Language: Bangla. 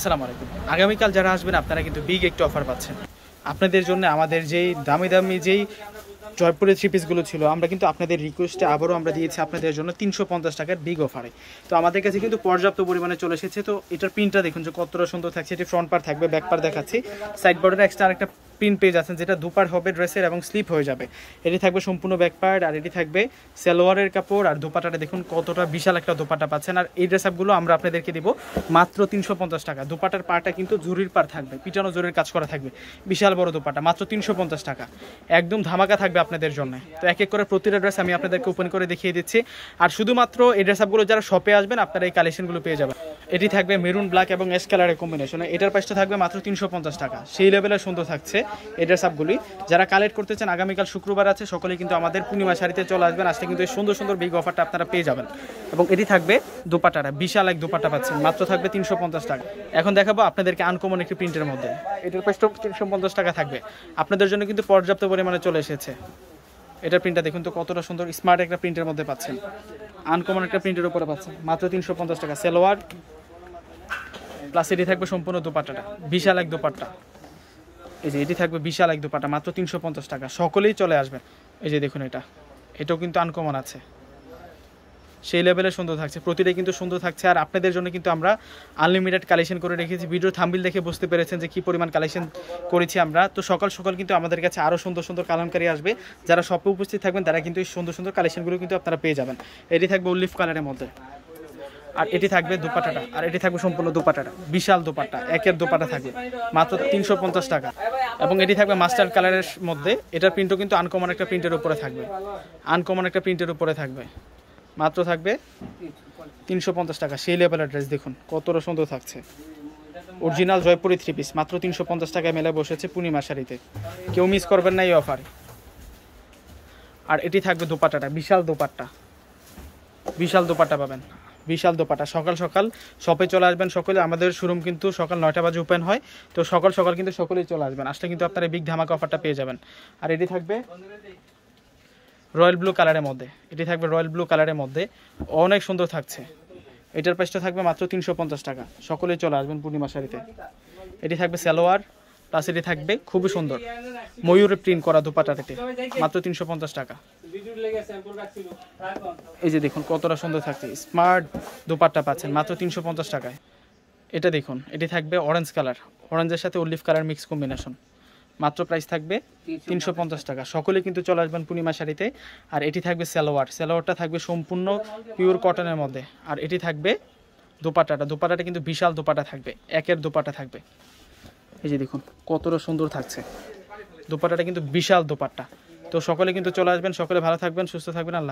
আসসালামু আলাইকুম আগামীকাল যারা আসবেন আপনারা কিন্তু বিগ একটি অফার পাচ্ছেন আপনাদের জন্য আমাদের যেই দামি দামি যেই জয়পুরের থ্রি পিসগুলো ছিল আমরা কিন্তু আপনাদের রিকোয়েস্টে আবারও আমরা দিয়েছি আপনাদের জন্য তিনশো পঞ্চাশ টাকার বিগ অফারে তো আমাদের কাছে কিন্তু পর্যাপ্ত পরিমাণে চলে এসেছে তো এটার প্রিন্টটা দেখুন যে কতটা সুন্দর থাকছে এটি ফ্রন্ট পার থাকবে ব্যাক পার দেখাচ্ছি সাইড বর্ডারে এক্সট্রা আরেকটা প্রিন্ট পেজ আছেন যেটা দুপার হবে ড্রেসের এবং স্লিপ হয়ে যাবে এটি থাকবে সম্পূর্ণ ব্যাকপার্ট আর এটি থাকবে সালোয়ারের কাপড় আর দুপাটাটা দেখুন কতটা বিশাল একটা দোপাটা পাচ্ছেন আর এই ড্রেস আপগুলো আমরা আপনাদেরকে দিব মাত্র তিনশো পঞ্চাশ টাকা দোপাটার পাটা কিন্তু জুরির পার থাকবে পিটানো জুরির কাজ করা থাকবে বিশাল বড় দোপাটা মাত্র তিনশো পঞ্চাশ টাকা একদম ধামাকা থাকবে আপনাদের জন্য তো এক এক করে প্রতিটা ড্রেস আমি আপনাদেরকে ওপেন করে দেখিয়ে দিচ্ছি আর শুধুমাত্র এই ড্রেস আপগুলো যারা শপে আসবেন আপনারা এই কালেকশনগুলো পেয়ে যাবেন এটি থাকবে মেরুন ব্ল্যাক এবং এস কালারের কম্বিনেশনে এটার প্রাইসটা থাকবে মাত্র তিনশো টাকা সেই লেভেলে সুন্দর থাকছে এই ড্রেসআপগুলি যারা কালেক্ট করতে চান আগামীকাল শুক্রবার আছে সকলে কিন্তু আমাদের পূর্ণিমা শাড়িতে চলে আসবেন আজকে কিন্তু এই সুন্দর সুন্দর বিগ অফারটা আপনারা পেয়ে যাবেন এবং এটি থাকবে দুপাটারা বিশাল এক দুপাটা পাচ্ছেন মাত্র থাকবে তিনশো টাকা এখন দেখাবো আপনাদেরকে আনকমন একটি প্রিন্টের মধ্যে এটার প্রাইসটা তিনশো টাকা থাকবে আপনাদের জন্য কিন্তু পর্যাপ্ত পরিমাণে চলে এসেছে এটার প্রিন্টটা দেখুন তো কতটা সুন্দর স্মার্ট একটা প্রিন্টের মধ্যে পাচ্ছেন আনকমন একটা প্রিন্টের উপরে পাচ্ছেন মাত্র তিনশো টাকা সেলোয়ার প্লাস এটি থাকবে সম্পূর্ণ দোপাট্টাটা বিশাল এক দোপাট্টা এই যে এটি থাকবে বিশাল এক দোপাট্টা মাত্র তিনশো পঞ্চাশ টাকা সকলেই চলে আসবেন এই যে দেখুন এটা এটাও কিন্তু আনকমন আছে সেই লেভেলে সুন্দর থাকছে প্রতিটাই কিন্তু সুন্দর থাকছে আর আপনাদের জন্য কিন্তু আমরা আনলিমিটেড কালেকশন করে রেখেছি ভিডিও থাম্বিল দেখে বুঝতে পেরেছেন যে কী পরিমাণ কালেকশন করেছি আমরা তো সকাল সকাল কিন্তু আমাদের কাছে আরও সুন্দর সুন্দর কালামকারী আসবে যারা শপে উপস্থিত থাকবেন তারা কিন্তু এই সুন্দর সুন্দর কালেকশনগুলো কিন্তু আপনারা পেয়ে যাবেন এটি থাকবে উল্লিফ কালারের মধ্যে আর এটি থাকবে দুপাটাটা আর এটি থাকবে সম্পূর্ণ দুপাটাটা বিশাল দুপাট্টা একের দুপাটা থাকবে মাত্র তিনশো পঞ্চাশ টাকা এবং এটি থাকবে মাস্টার কালারের মধ্যে এটার প্রিন্টও কিন্তু আনকমন একটা প্রিন্টের উপরে থাকবে আনকমন একটা প্রিন্টের উপরে থাকবে মাত্র থাকবে তিনশো পঞ্চাশ টাকা সেই লেভেলের ড্রেস দেখুন কতটা সুন্দর থাকছে অরিজিনাল জয়পুরি থ্রি পিস মাত্র তিনশো পঞ্চাশ টাকায় মেলে বসেছে পূর্ণিমা শাড়িতে কেউ মিস করবেন না এই অফার আর এটি থাকবে দুপাটাটা বিশাল দোপাট্টা বিশাল দোপাট্টা পাবেন বিশাল দোপাটা সকাল সকাল শপে চলে আসবেন সকলে আমাদের শোরুম কিন্তু সকাল নয়টা বাজে ওপেন হয় তো সকাল সকাল কিন্তু সকলেই চলে আসবেন আসলে কিন্তু আপনারা বিগ ধামাকা অফারটা পেয়ে যাবেন আর এটি থাকবে রয়্যাল ব্লু কালারের মধ্যে এটি থাকবে রয়্যাল ব্লু কালারের মধ্যে অনেক সুন্দর থাকছে এটার প্রাইসটা থাকবে মাত্র তিনশো টাকা সকলেই চলে আসবেন পূর্ণিমা শাড়িতে এটি থাকবে সালোয়ার প্লাসেরই থাকবে খুবই সুন্দর ময়ূরে প্রিন্ট করা দুপাটাতে মাত্র তিনশো পঞ্চাশ টাকা এই যে দেখুন কতটা সুন্দর থাকছে স্মার্ট দুপাট্টা পাচ্ছেন মাত্র তিনশো পঞ্চাশ টাকায় এটা দেখুন এটি থাকবে অরেঞ্জ কালার অরেঞ্জের সাথে অলিভ কালার মিক্স কম্বিনেশন মাত্র প্রাইস থাকবে তিনশো পঞ্চাশ টাকা সকলে কিন্তু চলে আসবেন পূর্ণিমা শাড়িতে আর এটি থাকবে স্যালোয়ার স্যালোয়ারটা থাকবে সম্পূর্ণ পিওর কটনের মধ্যে আর এটি থাকবে দোপাটাটা দোপাটাটা কিন্তু বিশাল দোপাটা থাকবে একের দোপাটা থাকবে এই যে দেখুন কতটা সুন্দর থাকছে দোপাট্টাটা কিন্তু বিশাল দোপাট্টা তো সকলে কিন্তু চলে আসবেন সকলে ভালো থাকবেন সুস্থ থাকবেন আল্লাহ